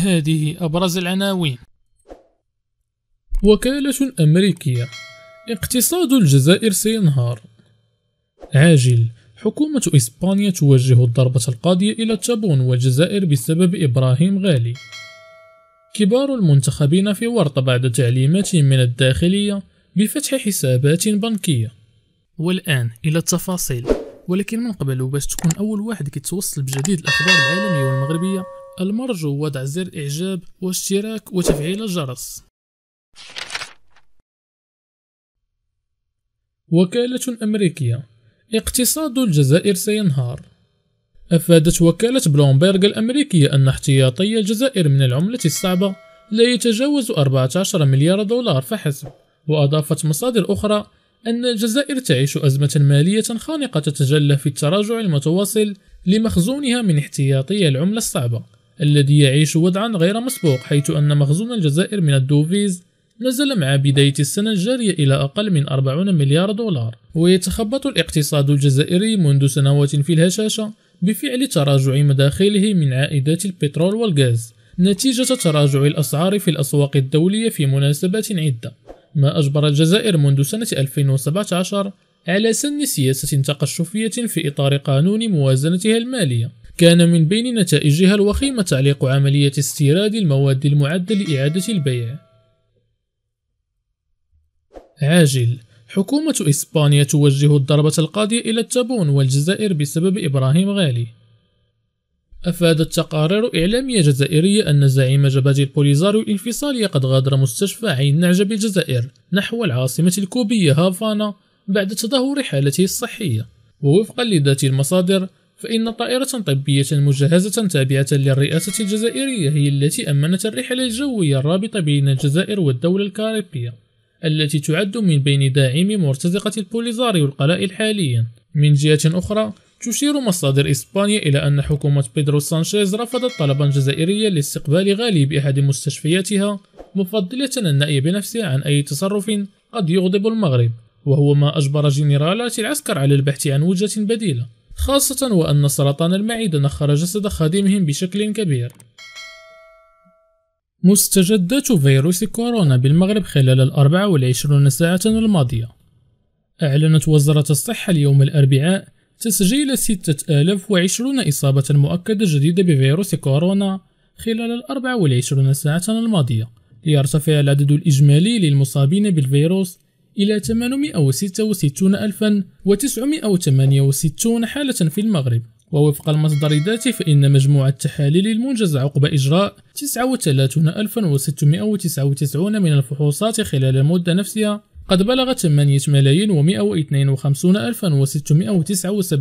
هذه أبرز العناوين وكالة أمريكية اقتصاد الجزائر سينهار عاجل حكومة إسبانيا توجه الضربة القاضية إلى التابون والجزائر بسبب إبراهيم غالي كبار المنتخبين في ورطة بعد تعليماتهم من الداخلية بفتح حسابات بنكية والآن إلى التفاصيل ولكن من قبل وباش تكون أول واحد كيتوصل بجديد الأخبار العالمية والمغربية المرجو وضع زر إعجاب واشتراك وتفعيل الجرس وكالة أمريكية اقتصاد الجزائر سينهار أفادت وكالة بلومبرغ الأمريكية أن احتياطي الجزائر من العملة الصعبة لا يتجاوز 14 مليار دولار فحسب وأضافت مصادر أخرى أن الجزائر تعيش أزمة مالية خانقة تتجلى في التراجع المتواصل لمخزونها من احتياطي العملة الصعبة الذي يعيش وضعا غير مسبوق حيث أن مخزون الجزائر من الدوفيز نزل مع بداية السنة الجارية إلى أقل من 40 مليار دولار ويتخبط الاقتصاد الجزائري منذ سنوات في الهشاشة بفعل تراجع مداخله من عائدات البترول والغاز نتيجة تراجع الأسعار في الأسواق الدولية في مناسبات عدة ما أجبر الجزائر منذ سنة 2017 على سن سياسة تقشفية في إطار قانون موازنتها المالية كان من بين نتائجها الوخيمة تعليق عملية استيراد المواد المعدة لإعادة البيع. عاجل حكومة إسبانيا توجه الضربة القاضية إلى التابون والجزائر بسبب إبراهيم غالي. أفادت تقارير إعلامية جزائرية أن زعيم جبهة البوليزاريو الانفصالية قد غادر مستشفى عين نعجة بالجزائر نحو العاصمة الكوبية هافانا بعد تدهور حالته الصحية. ووفقا لذات المصادر فإن طائرة طبية مجهزة تابعة للرئاسة الجزائرية هي التي أمنت الرحلة الجوية الرابطة بين الجزائر والدولة الكاريبية التي تعد من بين داعمي مرتزقة البوليزاريو القلائل حاليا من جهة أخرى تشير مصادر إسبانيا إلى أن حكومة بيدرو سانشيز رفضت طلبا جزائريا لاستقبال غالي بأحد مستشفياتها مفضلة النأي بنفسها عن أي تصرف قد يغضب المغرب وهو ما أجبر جنرالات العسكر على البحث عن وجهة بديلة خاصة وأن سرطان المعدة نخر جسد خادمهم بشكل كبير مستجدات فيروس كورونا بالمغرب خلال الأربعة والعشرون ساعة الماضية أعلنت وزارة الصحة اليوم الأربعاء تسجيل 6020 إصابة مؤكدة جديدة بفيروس كورونا خلال الأربع والعشرون ساعة الماضية ليرتفع العدد الإجمالي للمصابين بالفيروس إلى 866968 حالة في المغرب ووفق المصدر ذاته فإن مجموع التحاليل المنجز عقب إجراء 39699 من الفحوصات خلال المدة نفسها قد بلغ 8 ملايين و152 ألفا و679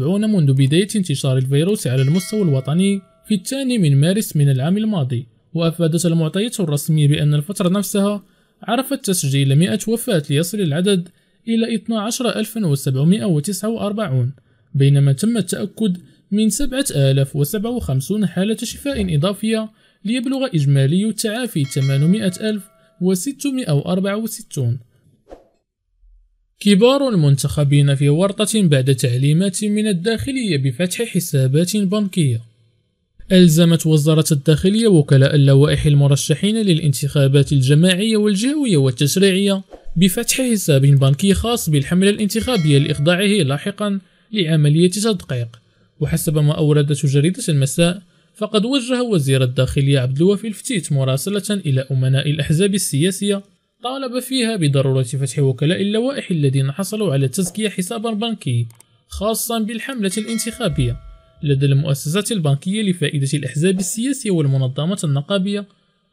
منذ بداية انتشار الفيروس على المستوى الوطني في الثاني من مارس من العام الماضي وأفادت المعطيات الرسمية بأن الفترة نفسها عرف التسجيل 100 وفاة ليصل العدد إلى 12749 بينما تم التأكد من 7057 حالة شفاء إضافية ليبلغ إجمالي التعافي 800664 كبار المنتخبين في ورطة بعد تعليمات من الداخلية بفتح حسابات بنكية ألزمت وزارة الداخلية وكلاء اللوائح المرشحين للانتخابات الجماعية والجهوية والتشريعية بفتح حساب بنكي خاص بالحملة الانتخابية لإخضاعه لاحقا لعملية تدقيق وحسب ما أوردته جريدة المساء فقد وجه وزير الداخلية عبد الوفي الفتيت مراسلة إلى أمناء الأحزاب السياسية طالب فيها بضرورة فتح وكلاء اللوائح الذين حصلوا على تزكية حسابا بنكي خاصا بالحملة الانتخابية لدى المؤسسات البنكية لفائدة الأحزاب السياسية والمنظمات النقابية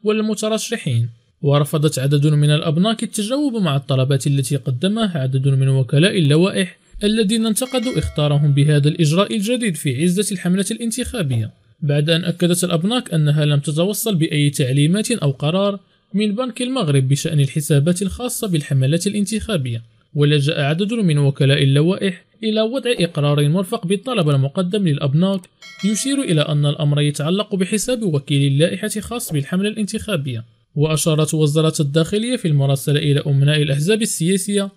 والمترشحين ورفضت عدد من الأبناك التجاوب مع الطلبات التي قدمها عدد من وكلاء اللوائح الذين انتقدوا اختارهم بهذا الإجراء الجديد في عزة الحملة الانتخابية بعد أن أكدت الأبناك أنها لم تتوصل بأي تعليمات أو قرار من بنك المغرب بشأن الحسابات الخاصة بالحملات الانتخابية ولجأ عدد من وكلاء اللوائح إلى وضع إقرار مرفق بالطلب المقدم للأبناك يشير إلى أن الأمر يتعلق بحساب وكيل اللائحة خاص بالحملة الانتخابية وأشارت وزارة الداخلية في المراسلة إلى أمناء الأحزاب السياسية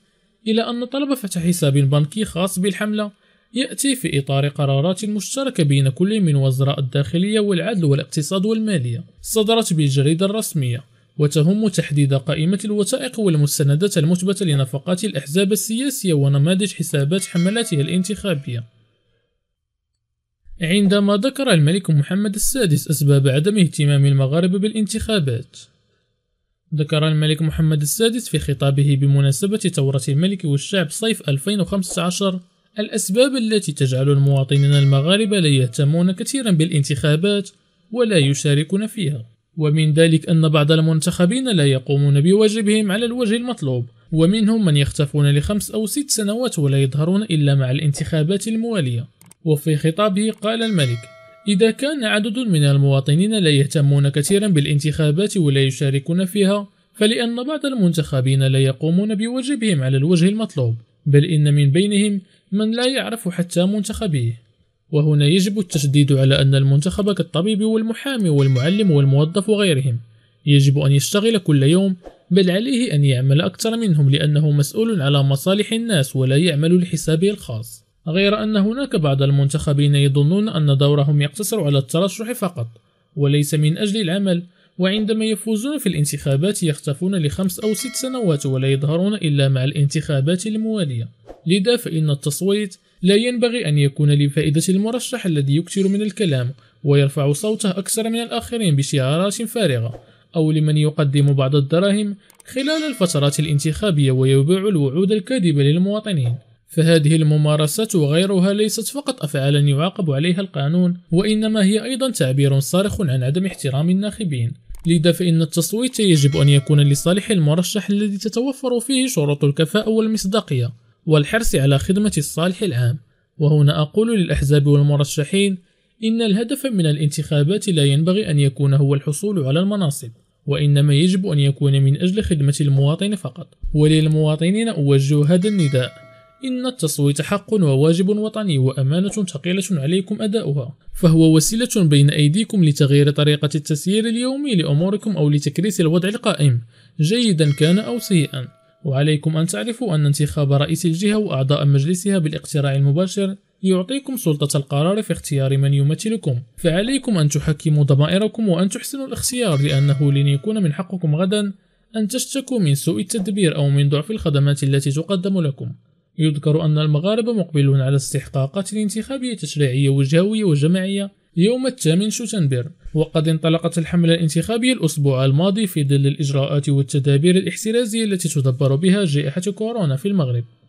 إلى أن طلب فتح حساب بنكي خاص بالحملة يأتي في إطار قرارات مشتركة بين كل من وزراء الداخلية والعدل والاقتصاد والمالية صدرت بالجريدة الرسمية وتهم تحديد قائمة الوثائق والمستندات المثبتة لنفقات الأحزاب السياسية ونماذج حسابات حملاتها الانتخابية عندما ذكر الملك محمد السادس أسباب عدم اهتمام المغاربة بالانتخابات ذكر الملك محمد السادس في خطابه بمناسبة ثورة الملك والشعب صيف 2015 الأسباب التي تجعل المواطنين المغاربة لا يهتمون كثيرا بالانتخابات ولا يشاركون فيها ومن ذلك أن بعض المنتخبين لا يقومون بواجبهم على الوجه المطلوب ومنهم من يختفون لخمس أو ست سنوات ولا يظهرون إلا مع الانتخابات الموالية وفي خطابه قال الملك إذا كان عدد من المواطنين لا يهتمون كثيرا بالانتخابات ولا يشاركون فيها فلأن بعض المنتخبين لا يقومون بواجبهم على الوجه المطلوب بل إن من بينهم من لا يعرف حتى منتخبيه وهنا يجب التشديد على أن المنتخب كالطبيب والمحامي والمعلم والموظف وغيرهم يجب أن يشتغل كل يوم بل عليه أن يعمل أكثر منهم لأنه مسؤول على مصالح الناس ولا يعمل لحسابه الخاص غير أن هناك بعض المنتخبين يظنون أن دورهم يقتصر على الترشح فقط وليس من أجل العمل وعندما يفوزون في الانتخابات يختفون لخمس أو ست سنوات ولا يظهرون إلا مع الانتخابات الموالية لذا فإن التصويت لا ينبغي أن يكون لفائدة المرشح الذي يكثر من الكلام ويرفع صوته أكثر من الآخرين بشعارات فارغة أو لمن يقدم بعض الدراهم خلال الفترات الانتخابية ويبيع الوعود الكاذبة للمواطنين فهذه الممارسات وغيرها ليست فقط أفعالا يعاقب عليها القانون وإنما هي أيضا تعبير صارخ عن عدم احترام الناخبين لذا فإن التصويت يجب أن يكون لصالح المرشح الذي تتوفر فيه شروط الكفاءة والمصداقية والحرص على خدمة الصالح العام وهنا أقول للأحزاب والمرشحين إن الهدف من الانتخابات لا ينبغي أن يكون هو الحصول على المناصب وإنما يجب أن يكون من أجل خدمة المواطن فقط وللمواطنين أوجه هذا النداء إن التصويت حق وواجب وطني وأمانة ثقيلة عليكم أداؤها فهو وسيلة بين أيديكم لتغيير طريقة التسيير اليومي لأموركم أو لتكريس الوضع القائم جيدا كان أو سيئا وعليكم أن تعرفوا أن انتخاب رئيس الجهة وأعضاء مجلسها بالاقتراع المباشر يعطيكم سلطة القرار في اختيار من يمثلكم فعليكم أن تحكموا ضمائركم وأن تحسنوا الاختيار لأنه لن يكون من حقكم غدا أن تشتكوا من سوء التدبير أو من ضعف الخدمات التي تقدم لكم يذكر أن المغاربة مقبلون على استحقاقات الانتخابية تشريعية وجهوية وجماعية يوم الثامن شتنبر وقد انطلقت الحملة الانتخابية الأسبوع الماضي في ظل الإجراءات والتدابير الاحترازية التي تدبر بها جائحة كورونا في المغرب